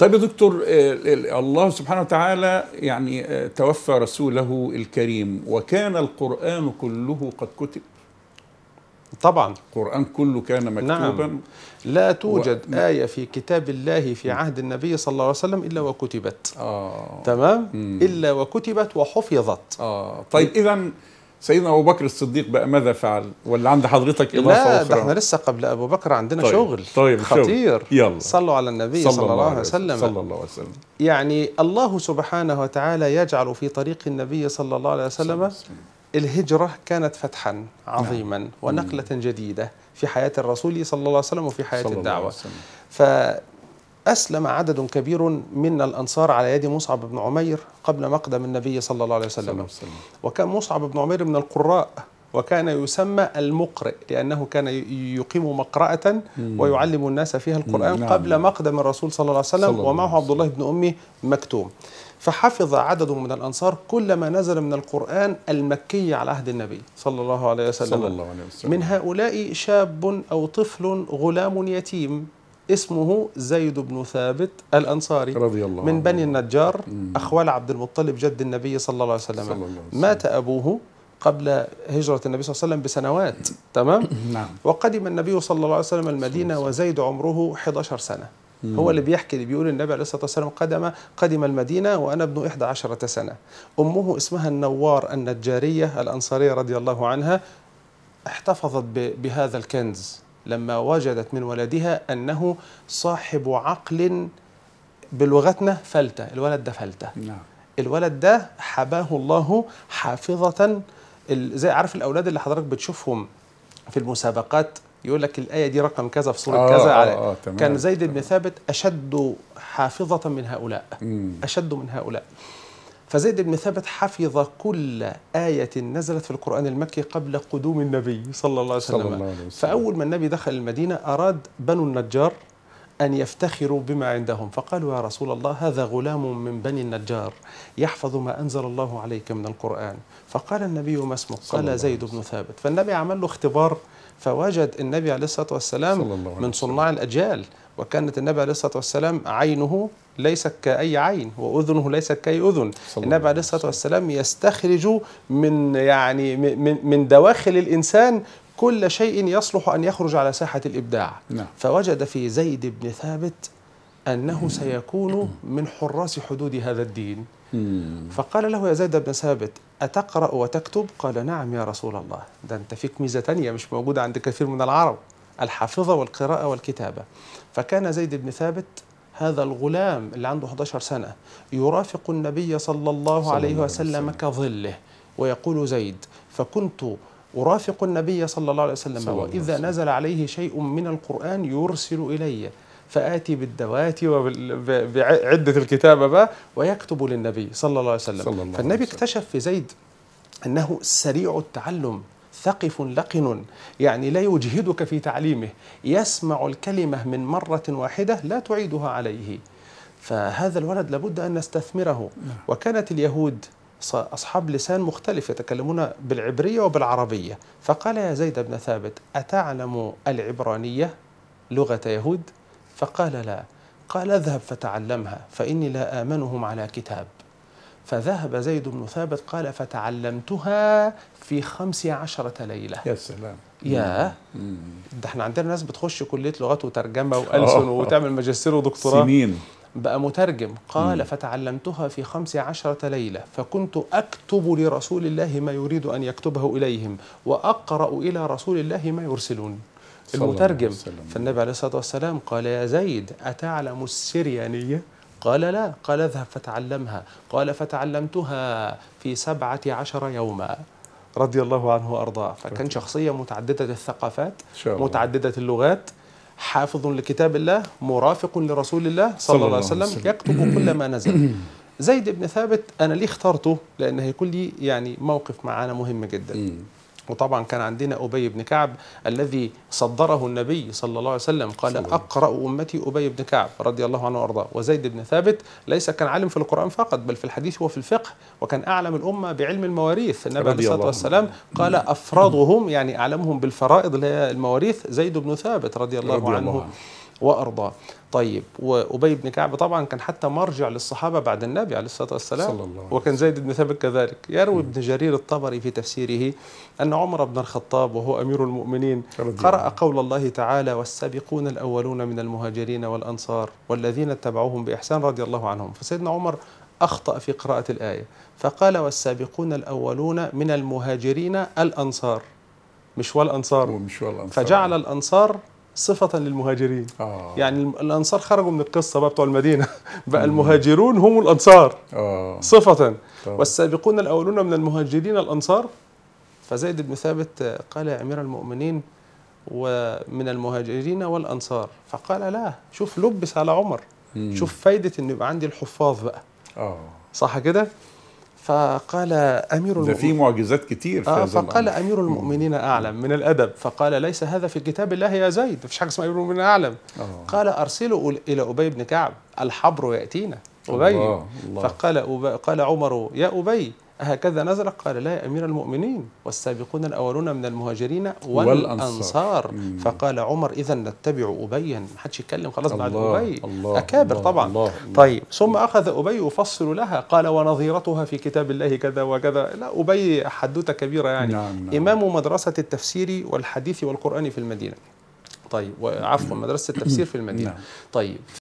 طيب يا دكتور آه، الله سبحانه وتعالى يعني آه، توفى رسوله الكريم وكان القرآن كله قد كتب طبعا القرآن كله كان مكتوبا نعم. لا توجد و... آية في كتاب الله في عهد النبي صلى الله عليه وسلم إلا وكتبت آه. تمام مم. إلا وكتبت وحفظت آه. طيب إذا سيدنا ابو بكر الصديق بقى ماذا فعل ولا عند حضرتك اضافه لا اخرى ده احنا لسه قبل ابو بكر عندنا طيب شغل طيب خطير يلا صلوا على النبي صلى, صلى الله, الله عليه وسلم صلى الله عليه وسلم يعني الله سبحانه وتعالى يجعل في طريق النبي صلى الله عليه وسلم الهجرة كانت فتحا نعم. عظيما نعم. ونقلة جديدة في حياة الرسول صلى الله عليه وسلم وفي حياة الدعوة وسلم. أسلم عدد كبير من الأنصار على يد مصعب بن عمير قبل مقدم النبي صلى الله عليه وسلم وكان مصعب بن عمير من القراء وكان يسمى المقرئ لأنه كان يقيم مقرأة ويعلم الناس فيها القرآن نعم. قبل مقدم الرسول صلى الله عليه وسلم ومعه عبد الله بن أمي مكتوم فحفظ عدد من الأنصار كل ما نزل من القرآن المكي على عهد النبي صلى الله عليه وسلم, صلى الله عليه وسلم. من هؤلاء شاب أو طفل غلام يتيم اسمه زيد بن ثابت الأنصاري رضي الله من بني النجار أخوال عبد المطلب جد النبي صلى الله عليه وسلم, صلى الله عليه وسلم. مات أبوه قبل هجرة النبي صلى الله عليه وسلم بسنوات تمام نعم. وقدم النبي صلى الله عليه وسلم المدينة وزيد عمره 11 سنة هو اللي بيحكي اللي بيقول النبي عليه الصلاة والسلام قدم قدم المدينة وأنا ابن 11 سنة أمه اسمها النوار النجارية الأنصارية رضي الله عنها احتفظت بهذا الكنز لما وجدت من ولدها أنه صاحب عقل بلغتنا فلتة الولد ده فلتة نعم. الولد ده حباه الله حافظة زي عارف الأولاد اللي حضرتك بتشوفهم في المسابقات يقول لك الآية دي رقم كذا في سورة آه، كذا آه، على آه آه كان زيد بن ثابت أشد حافظة من هؤلاء مم. أشد من هؤلاء فزيد بن ثابت حفظ كل آية نزلت في القرآن المكي قبل قدوم النبي صلى الله عليه وسلم, فأول ما النبي دخل المدينة أراد بنو النجار أن يفتخروا بما عندهم فقالوا يا رسول الله هذا غلام من بني النجار يحفظ ما أنزل الله عليك من القرآن فقال النبي ما اسمه قال زيد بن ثابت فالنبي عمل له اختبار فوجد النبي عليه الصلاة والسلام الله عليه من صناع الأجيال وكانت النبي عليه الصلاة والسلام عينه ليست كأي عين وأذنه ليست كأي أذن النبي عليه الصلاة والسلام يستخرج من يعني من, من دواخل الإنسان كل شيء يصلح أن يخرج على ساحة الإبداع نعم. فوجد في زيد بن ثابت أنه سيكون من حراس حدود هذا الدين فقال له يا زيد بن ثابت أتقرأ وتكتب؟ قال نعم يا رسول الله ده أنت فيك ميزة تانية مش موجودة عند كثير من العرب الحافظة والقراءة والكتابة فكان زيد بن ثابت هذا الغلام اللي عنده 11 سنة يرافق النبي صلى الله صلى عليه الله وسلم الله. كظله ويقول زيد فكنت أرافق النبي صلى الله عليه وسلم وإذا نزل عليه شيء من القرآن يرسل إلي فآتي بالدوات وعدة الكتابة بقى ويكتب للنبي صلى الله عليه وسلم صلى الله عليه فالنبي وسلم. اكتشف في زيد أنه سريع التعلم ثقف لقن يعني لا يجهدك في تعليمه يسمع الكلمة من مرة واحدة لا تعيدها عليه فهذا الولد لابد أن نستثمره نعم. وكانت اليهود أصحاب لسان مختلف يتكلمون بالعبرية وبالعربية فقال يا زيد بن ثابت أتعلم العبرانية لغة يهود؟ فقال لا قال اذهب فتعلمها فإني لا آمنهم على كتاب فذهب زيد بن ثابت قال فتعلمتها في خمس عشرة ليلة يا سلام يا ده احنا عندنا ناس بتخش كلية لغات وترجمة وألسن وتعمل ماجستير ودكتوراه سنين بقى مترجم قال مم. فتعلمتها في خمس عشرة ليلة فكنت أكتب لرسول الله ما يريد أن يكتبه إليهم وأقرأ إلى رسول الله ما يرسلون المترجم فالنبي عليه الصلاة والسلام قال يا زيد أتعلم السريانية قال لا قال اذهب فتعلمها قال فتعلمتها في سبعة عشر يوما رضي الله عنه وأرضاه فكان شخصية متعددة الثقافات متعددة اللغات حافظ لكتاب الله مرافق لرسول الله صلى الله عليه وسلم يكتب كل ما نزل زيد بن ثابت أنا ليه اخترته لان هيكون لي يعني موقف معانا مهم جدا وطبعا كان عندنا أبي بن كعب الذي صدره النبي صلى الله عليه وسلم قال سلام. أقرأ أمتي أبي بن كعب رضي الله عنه وأرضاه وزيد بن ثابت ليس كان عالم في القرآن فقط بل في الحديث وفي الفقه وكان أعلم الأمة بعلم المواريث النبي عليه الصلاة والسلام قال أفرضهم يعني أعلمهم بالفرائض اللي هي المواريث زيد بن ثابت رضي الله رضي عنه الله. وأرضاه طيب وأبي بن كعب طبعا كان حتى مرجع للصحابة بعد النبي عليه الصلاة والسلام صلى الله عليه وكان زيد بن ثابت كذلك يروي ابن جرير الطبري في تفسيره أن عمر بن الخطاب وهو أمير المؤمنين قرأ قول الله تعالى والسابقون الأولون من المهاجرين والأنصار والذين اتبعوهم بإحسان رضي الله عنهم فسيدنا عمر أخطأ في قراءة الآية فقال والسابقون الأولون من المهاجرين الأنصار مش والأنصار مش والأنصار فجعل الأنصار صفة للمهاجرين أوه. يعني الأنصار خرجوا من القصة بقى بتوع المدينة بقى المهاجرون هم الأنصار أوه. صفة طبعا. والسابقون الأولون من المهاجرين الأنصار فزيد بن ثابت قال يا أمير المؤمنين ومن المهاجرين والأنصار فقال لا شوف لبس على عمر مم. شوف فايدة أن يبقى عندي الحفاظ بقى أوه. صح كده فقال امير المؤمنين في معجزات كتير في آه فقال الأمر. امير المؤمنين اعلم من الادب فقال ليس هذا في كتاب الله يا زيد مفيش حاجه اسمها امير المؤمنين اعلم أوه. قال ارسلوا الى ابي بن كعب الحبر ياتينا ابي الله. الله. فقال أبي قال عمر يا ابي هكذا نزل قال لا يا أمير المؤمنين والسابقون الأولون من المهاجرين والأنصار فقال عمر إذا نتبع أبيا حدش يتكلم خلاص بعد أبي الله أكابر الله طبعا الله طيب ثم أخذ أبي يفصل لها قال ونظيرتها في كتاب الله كذا وكذا لا أبي حدوتة كبيرة يعني نعم نعم. إمام مدرسة التفسير والحديث والقرآن في المدينة طيب وعفوا مدرسة التفسير في المدينة نعم. طيب